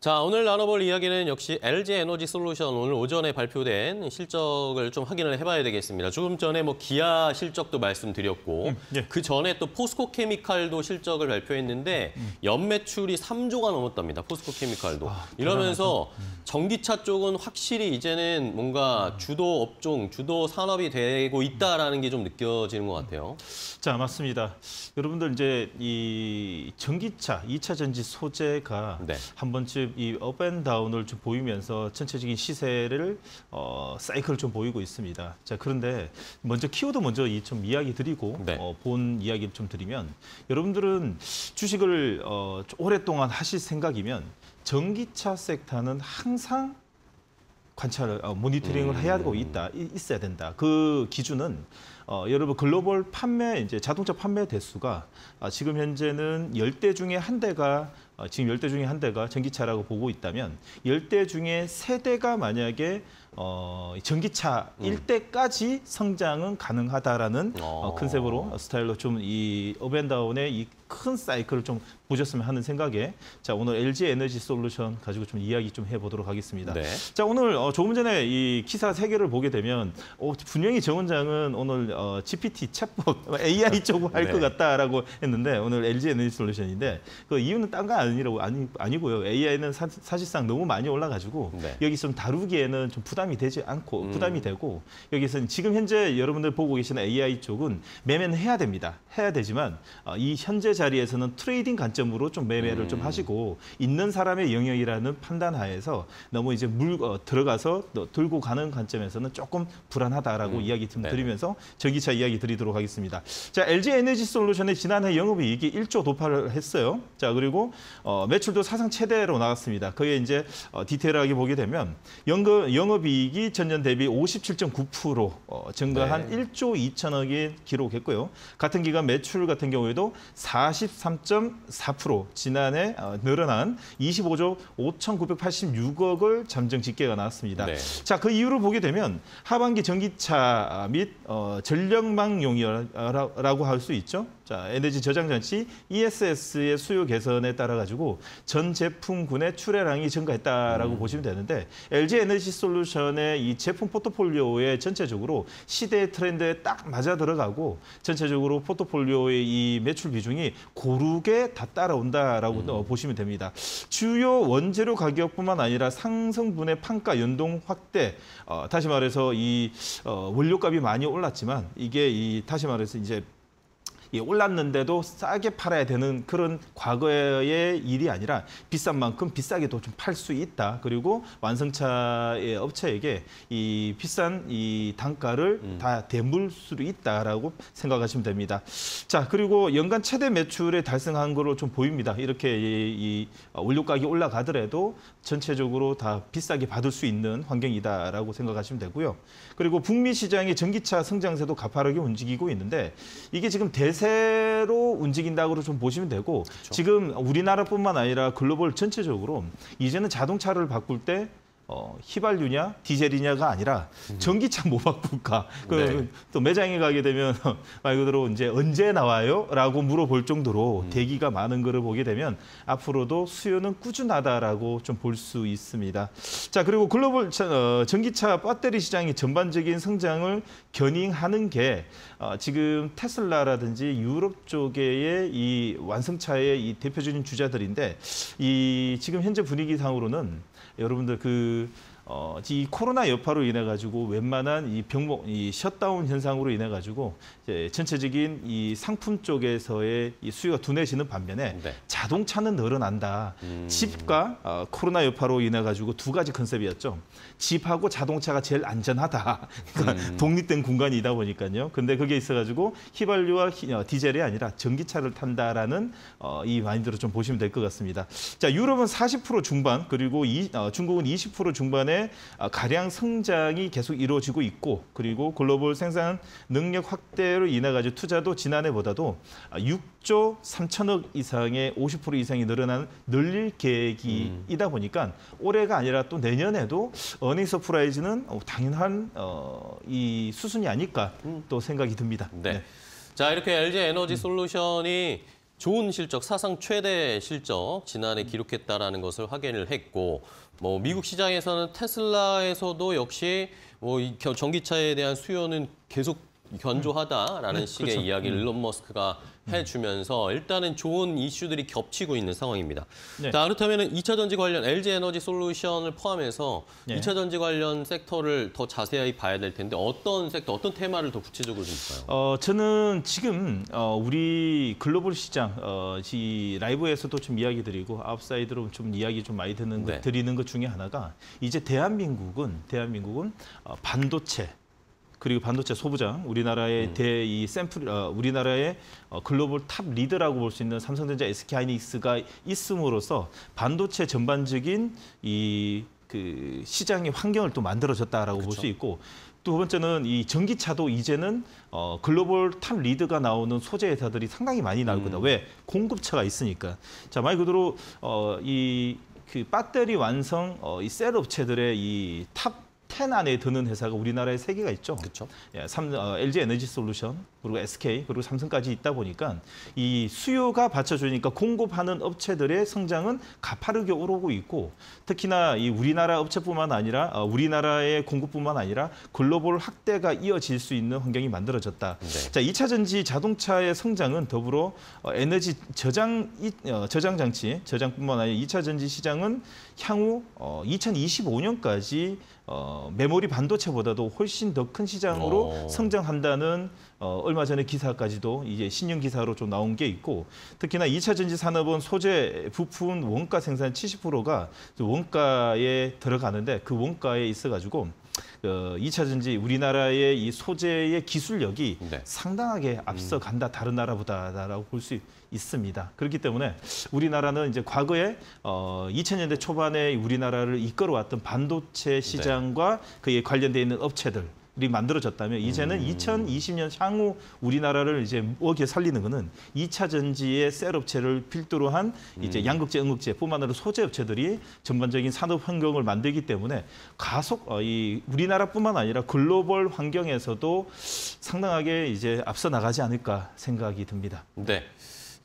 자, 오늘 나눠볼 이야기는 역시 LG 에너지 솔루션 오늘 오전에 발표된 실적을 좀 확인을 해봐야 되겠습니다. 조금 전에 뭐 기아 실적도 말씀드렸고 음, 예. 그 전에 또 포스코 케미칼도 실적을 발표했는데 음. 연매출이 3조가 넘었답니다. 포스코 케미칼도. 아, 이러면서 음. 전기차 쪽은 확실히 이제는 뭔가 음. 주도 업종, 주도 산업이 되고 있다라는 게 좀 느껴지는 것 같아요. 음. 자, 맞습니다. 여러분들 이제 이 전기차, 이차 전지 소재가 네. 한 번쯤 이제 이 업앤다운을 좀 보이면서 전체적인 시세를 어, 사이클을 좀 보이고 있습니다. 자 그런데 먼저 키워드 먼저 이 좀 이야기 드리고 네. 어, 본 이야기를 좀 드리면 여러분들은 주식을 어, 오랫동안 하실 생각이면 전기차 섹터는 항상 관찰, 어, 모니터링을 음. 해야 되고 음. 있다, 있어야 된다. 그 기준은 어, 여러분 글로벌 판매 이제 자동차 판매 대수가 아, 지금 현재는 열대 중에 한 대가 아, 지금 열대 중에 한 대가 전기차라고 보고 있다면 열대 중에 세 대가 만약에 어, 전기차 음. 일대까지 성장은 가능하다라는 어, 어. 컨셉으로 스타일로 좀 이어벤다운의이 큰 사이클을 좀 보셨으면 하는 생각에 자 오늘 LG 에너지 솔루션 가지고 좀 이야기 좀 해보도록 하겠습니다. 네. 자 오늘 어, 조금 전에 이 기사 세 개를 보게 되면 어, 분명히 정 원장은 오늘 어, GPT 챗봇 AI 네. 쪽으로 할것 네. 같다라고 했는데 오늘 LG 에너지 솔루션인데 그 이유는 딴 거 아니라고 아니 아니고요. AI는 사, 실상 너무 많이 올라가지고 네. 여기 좀 다루기에는 좀 부담 부담이 되지 않고 음. 부담이 되고 여기서는 지금 현재 여러분들 보고 계시는 AI 쪽은 매매는 해야 됩니다. 해야 되지만 어, 이 현재 자리에서는 트레이딩 관점으로 좀 매매를 음. 좀 하시고 있는 사람의 영역이라는 판단하에서 너무 이제 물 어, 들어가서 들고 가는 관점에서는 조금 불안하다라고 음. 이야기 좀 네. 드리면서 전기차 이야기 드리도록 하겠습니다. 자 LG 에너지 솔루션의 지난해 영업이익이 1조 도파를 했어요. 자 그리고 어, 매출도 사상 최대로 나왔습니다. 그게 이제 어, 디테일하게 보게 되면 연금, 영업 이 이익이 전년 대비 57.9% 어, 증가한 네. 1조 2천억이 기록했고요. 같은 기간 매출 같은 경우에도 43.4% 지난해 어, 늘어난 25조 5,986억을 잠정 집계가 나왔습니다. 네. 자, 그 이유를 보게 되면 하반기 전기차 및 어, 전력망용이라고 할 수 있죠. 자, 에너지 저장 장치 ESS의 수요 개선에 따라 가지고 전 제품군의 출하량이 증가했다라고 음. 보시면 되는데 LG 에너지 솔루션 인터이 제품 포트폴리오의 전체적으로 시대 트렌드에 딱 맞아 들어가고 전체적으로 포트폴리오의 이 매출 비중이 고르게 다 따라온다라고 음. 보시면 됩니다. 주요 원재료 가격뿐만 아니라 상승분의 판가 연동 확대, 어, 다시 말해서 이 어, 원료값이 많이 올랐지만 이게 이 다시 말해서 이제 올랐는데도 싸게 팔아야 되는 그런 과거의 일이 아니라 비싼 만큼 비싸게도 좀 팔 수 있다. 그리고 완성차의 업체에게 이 비싼 이 단가를 음. 다 대물 수도 있다라고 생각하시면 됩니다. 자, 그리고 연간 최대 매출에 달성한 걸로 좀 보입니다. 이렇게 이, 이 원료 가격이 올라가더라도 전체적으로 다 비싸게 받을 수 있는 환경이다라고 생각하시면 되고요. 그리고 북미 시장의 전기차 성장세도 가파르게 움직이고 있는데 이게 지금 대 대세로 움직인다고 좀 보시면 되고 그렇죠. 지금 우리나라뿐만 아니라 글로벌 전체적으로 이제는 자동차를 바꿀 때 어, 휘발유냐 디젤이냐가 아니라 전기차 모박부가 그또 네. 매장에 가게 되면 말 그대로 이제 언제 나와요라고 물어볼 정도로 음. 대기가 많은 거를 보게 되면 앞으로도 수요는 꾸준하다라고 좀 볼 수 있습니다. 자 그리고 글로벌 어, 전기차 배터리 시장의 전반적인 성장을 견인하는 게 어, 지금 테슬라라든지 유럽 쪽의 이 완성차의 이 대표적인 주자들인데 이 지금 현재 분위기상으로는 여러분들 그 어, 이 코로나 여파로 인해 가지고 웬만한 이 병목 이 셧다운 현상으로 인해 가지고 이제 전체적인 이 상품 쪽에서의 이 수요가 둔해지는 반면에 네. 자동차는 늘어난다. 음... 집과 어, 코로나 여파로 인해 가지고 두 가지 컨셉이었죠. 집하고 자동차가 제일 안전하다. 그러니까 음... 독립된 공간이다 보니까요. 근데 그게 있어 가지고 휘발유와 히, 어, 디젤이 아니라 전기차를 탄다라는 어, 이 마인드로 좀 보시면 될 것 같습니다. 자, 유럽은 40% 중반 그리고 이, 어, 중국은 20% 중반에 어, 가량 성장이 계속 이루어지고 있고 그리고 글로벌 생산 능력 확대로 인해 가지고 투자도 지난해보다도 6조 어, 3천억 이상의 50% 이상이 늘어난 늘릴 계획이다 음. 보니까 올해가 아니라 또 내년에도 어닝 서프라이즈는 당연한 어, 이 수순이 아닐까 음. 또 생각이 듭니다. 네. 네. 자 이렇게 LG 에너지 솔루션이 좋은 실적, 사상 최대 실적 지난해 음. 기록했다라는 것을 확인을 했고 뭐 미국 시장에서는 테슬라에서도 역시 뭐 전기차에 대한 수요는 계속 견조하다라는 네, 식의 그렇죠. 이야기를 음. 일론 머스크가 음. 해주면서 일단은 좋은 이슈들이 겹치고 있는 상황입니다. 네. 자, 그렇다면 2차 전지 관련 LG 에너지 솔루션을 포함해서 네. 2차 전지 관련 섹터를 더 자세히 봐야 될 텐데 어떤 섹터, 어떤 테마를 더 구체적으로 좀 볼까요? 어, 저는 지금 어, 우리 글로벌 시장 어, 이 라이브에서도 좀 이야기 드리고 아웃사이드로 좀 이야기 좀 많이 드는 네. 것, 드리는 것 중에 하나가 이제 대한민국은 대한민국은 어, 반도체 그리고 반도체 소부장, 우리나라의 음. 대이 샘플, 어, 우리나라의 어, 글로벌 탑 리더라고 볼 수 있는 삼성전자 SK하이닉스가 있음으로써 반도체 전반적인 이 그 시장의 환경을 또 만들어졌다라고 볼수 그렇죠. 있고 두 번째는 이 전기차도 이제는 어, 글로벌 탑 리드가 나오는 소재 회사들이 상당히 많이 나올 거다. 음. 왜? 공급차가 있으니까. 자, 말 그대로 어, 이 그 배터리 완성 어, 이 셀 업체들의 이탑 10 안에 드는 회사가 우리나라에 세 개가 있죠. 그렇죠. 예, 3, 어, LG 에너지 솔루션, 그리고 SK 그리고 삼성까지 있다 보니까 이 수요가 받쳐주니까 공급하는 업체들의 성장은 가파르게 오르고 있고 특히나 이 우리나라 업체뿐만 아니라 어, 우리나라의 공급뿐만 아니라 글로벌 확대가 이어질 수 있는 환경이 만들어졌다. 네. 자, 2차 전지 자동차의 성장은 더불어 어, 에너지 저장 이, 어, 저장 장치 저장뿐만 아니라 2차 전지 시장은 향후 어, 2025년까지 어, 메모리 반도체보다도 훨씬 더 큰 시장으로 오. 성장한다는 어, 얼마 전에 기사까지도 이제 신년 기사로 좀 나온 게 있고 특히나 2차 전지 산업은 소재 부품 원가 생산 70%가 그 원가에 들어가는데 그 원가에 있어 가지고 어, 그 2차 전지 우리나라의 이 소재의 기술력이 네. 상당하게 앞서간다 음. 다른 나라보다라고 볼 수 있습니다. 그렇기 때문에 우리나라는 이제 과거에 어, 2000년대 초반에 우리나라를 이끌어왔던 반도체 네. 시장과 네. 그에 관련돼 있는 업체들 이리 만들어졌다면 이제는 2020년 음. 향후 우리나라를 이제 어게 살리는 거는 2차 전지의 셀 업체를 필두로 한 이제 음. 양극재, 응극재뿐만 아니라 소재 업체들이 전반적인 산업 환경을 만들기 때문에 가속 어, 이 우리나라뿐만 아니라 글로벌 환경에서도 상당하게 이제 앞서 나가지 않을까 생각이 듭니다. 네.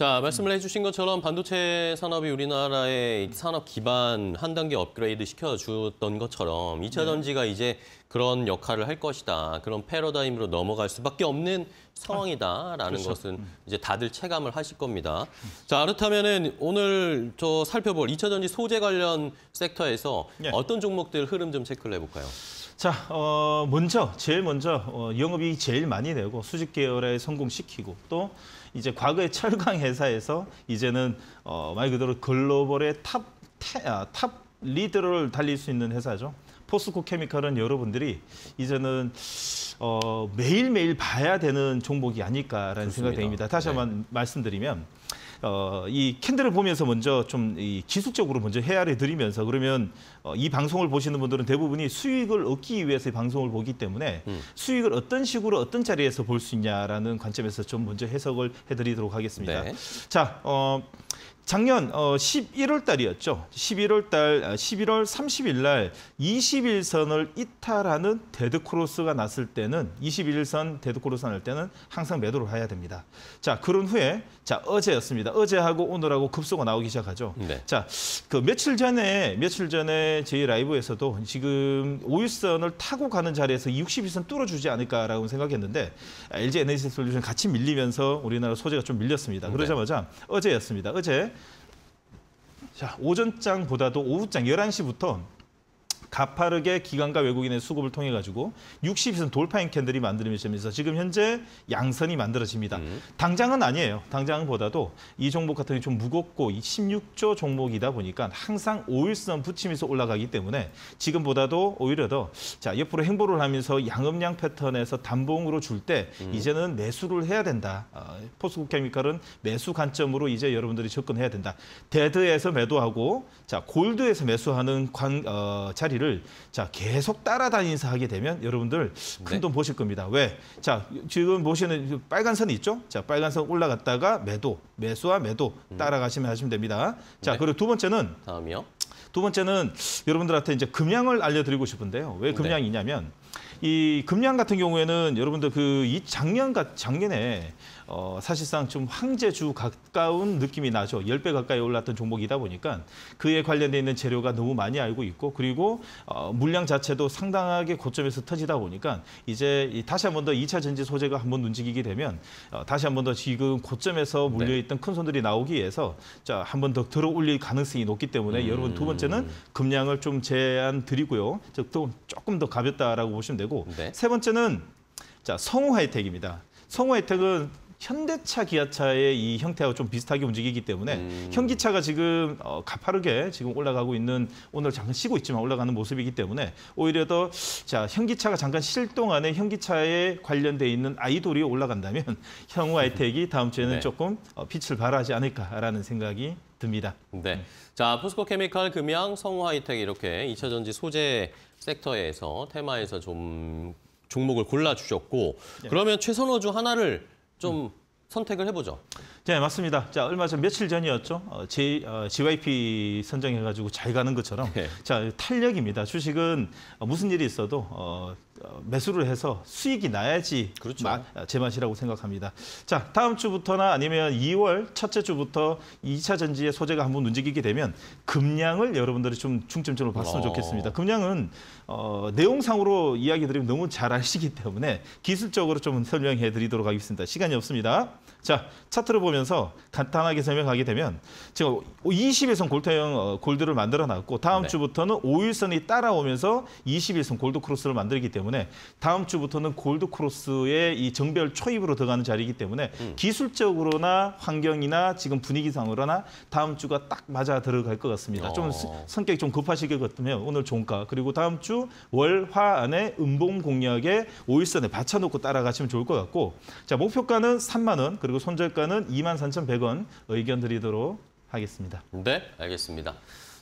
자, 말씀을 해주신 것처럼 반도체 산업이 우리나라의 산업 기반 한 단계 업그레이드 시켜주던 것처럼 2차 전지가 이제 그런 역할을 할 것이다. 그런 패러다임으로 넘어갈 수밖에 없는 상황이다라는 그렇죠. 것은 음. 이제 다들 체감을 하실 겁니다. 자, 그렇다면은 오늘 저 살펴볼 2차 전지 소재 관련 섹터에서 네. 어떤 종목들 흐름 좀 체크를 해볼까요? 자, 어, 먼저 제일 먼저 어, 영업이 제일 많이 내고 수직 계열에 성공시키고 또 이제 과거의 철강 회사에서 이제는 어, 말 그대로 글로벌의 탑, 태, 아, 탑리더를 달릴 수 있는 회사죠. 포스코 케미컬은 여러분들이 이제는 어, 매일매일 봐야 되는 종목이 아닐까라는 좋습니다. 생각이 듭니다. 다시 네. 한번 네. 말씀드리면 어, 이 캔들을 보면서 먼저 좀이 기술적으로 먼저 해아를 드리면서 그러면 어, 이 방송을 보시는 분들은 대부분이 수익을 얻기 위해서 방송을 보기 때문에 음. 수익을 어떤 식으로 어떤 자리에서 볼 수 있냐라는 관점에서 좀 먼저 해석을 해드리도록 하겠습니다. 네. 자, 어, 작년 11월 어, 달이었죠. 11월 달 11월 아, 30일 날 21선을 이탈하는 데드 크로스가 났을 때는 21선 데드 크로스 날 때는 항상 매도를 해야 됩니다. 자, 그런 후에 자, 어제였습니다. 어제하고 오늘하고 급소가 나오기 시작하죠. 네. 자, 그 며칠 전에 며칠 전에 저희 라이브에서도 지금 5일선을 타고 가는 자리에서 60일선 뚫어 주지 않을까라고 생각했는데 LG 아, 에너지 솔루션 같이 밀리면서 우리나라 소재가 좀 밀렸습니다. 네. 그러자마자 네. 어제였습니다. 어제 자, 오전장보다도 오후장 1 1 시부터 가파르게 기관과 외국인의 수급을 통해 가지고 60선 돌파인 캔들이 만들어지면서 지금 현재 양선이 만들어집니다. 음. 당장은 아니에요. 당장보다도 이 종목 같은 게 좀 무겁고 이 16조 종목이다 보니까 항상 5일선 붙이면서 올라가기 때문에 지금보다도 오히려 더 자, 옆으로 행보를 하면서 양음량 패턴에서 단봉으로 줄때 음. 이제는 매수를 해야 된다. 어, 포스코 케미칼은 매수 관점으로 이제 여러분들이 접근해야 된다. 데드에서 매도하고 자, 골드에서 매수하는 관, 어, 자리를 이기를자 계속 따라다니면서 하게 되면 여러분들 큰돈 네. 보실 겁니다. 왜? 자 지금 보시는 빨간 선 있죠? 자 빨간 선 올라갔다가 매도, 매수와 매도 음. 따라가시면 하시면 됩니다. 자 네. 그리고 두 번째는 다음이요. 두 번째는 여러분들한테 이제 금양을 알려드리고 싶은데요. 왜 네. 금양이냐면 이 금양 같은 경우에는 여러분들 그 이 작년 같 작년에 어 사실상 좀 황제주 가까운 느낌이 나죠. 열 배 가까이 올랐던 종목이다 보니까 그에 관련돼 있는 재료가 너무 많이 알고 있고 그리고 어 물량 자체도 상당하게 고점에서 터지다 보니까 이제 다시 한 번더이차 전지 소재가 한 번 움직이게 되면 어 다시 한 번 더 지금 고점에서 물려 네. 있던 네. 큰 손들이 나오기 위해서 자 한 번 더 들어 올릴 가능성이 높기 때문에 음. 여러분 두 번째는 금량을 좀 제한 드리고요. 즉 조금 더 가볍다라고 보시면 되고 문제고 네. 세 번째는 자 성우 혜택입니다. 성우 혜택은 현대차 기아차의 이 형태하고 좀 비슷하게 움직이기 때문에 음. 현기차가 지금 어, 가파르게 지금 올라가고 있는 오늘 잠깐 쉬고 있지만 올라가는 모습이기 때문에 오히려 더 자 현기차가 잠깐 실 동안에 현기차에 관련돼 있는 아이돌이 올라간다면 향후 아이텍이 다음 주에는 네. 조금 어, 빛을 발하지 않을까라는 생각이 듭니다. 네. 음. 자, 포스코 케미칼, 금양, 성우 하이텍 이렇게 2차 전지 소재 섹터에서 테마에서 좀 종목을 골라 주셨고 네. 예. 그러면 최선호주 하나를 좀 선택을 해보죠. 네, 맞습니다. 자, 얼마 전 며칠 전이었죠. 어, J, 어, GYP 선정해가지고 잘 가는 것처럼. 네. 자, 탄력입니다. 주식은 무슨 일이 있어도 어, 매수를 해서 수익이 나야지 그렇죠. 마, 아, 제맛이라고 생각합니다. 자 다음 주부터나 아니면 2월 첫째 주부터 2차 전지의 소재가 한번 움직이게 되면 금량을 여러분들이 좀 중점적으로 봤으면 어. 좋겠습니다. 금량은 어, 내용상으로 이야기 드리면 너무 잘 아시기 때문에 기술적으로 좀 설명해 드리도록 하겠습니다. 시간이 없습니다. 자 차트를 보면서 간단하게 설명하게 되면 지금 20일선 골타형 어, 골드를 만들어 놨고 다음 네. 주부터는 5일선이 따라오면서 21선 골드 크로스를 만들기 때문에 때문에 다음 주부터는 골드 크로스의 이 정별 초입으로 들어가는 자리이기 때문에 음. 기술적으로나 환경이나 지금 분위기상으로나 다음 주가 딱 맞아 들어갈 것 같습니다. 어. 좀 성격이 좀 급하실 것 같으면 오늘 종가 그리고 다음 주 월화 안에 음봉 공략에 오일선에 받쳐놓고 따라가시면 좋을 것 같고 자 목표가는 3만 원 그리고 손절가는 2만 3,100원 천 의견 드리도록 하겠습니다. 네, 알겠습니다.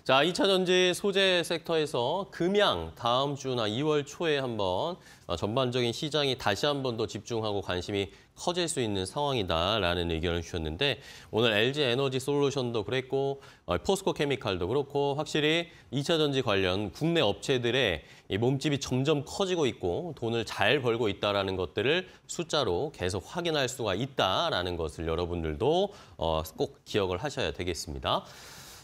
자, 2차 전지 소재 섹터에서 금양 다음 주나 2월 초에 한번 어, 전반적인 시장이 다시 한번 더 집중하고 관심이 커질 수 있는 상황이다라는 의견을 주셨는데 오늘 LG 에너지 솔루션도 그랬고 어, 포스코 케미칼도 그렇고 확실히 2차 전지 관련 국내 업체들의 몸집이 점점 커지고 있고 돈을 잘 벌고 있다라는 것들을 숫자로 계속 확인할 수가 있다라는 것을 여러분들도 어, 꼭 기억을 하셔야 되겠습니다.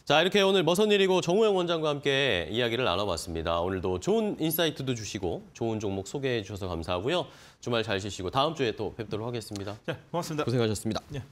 자 이렇게 오늘 머선일이고 정우영 원장과 함께 이야기를 나눠봤습니다. 오늘도 좋은 인사이트도 주시고 좋은 종목 소개해 주셔서 감사하고요. 주말 잘 쉬시고 다음 주에 또 뵙도록 하겠습니다. 네, 고맙습니다. 고생하셨습니다. 네.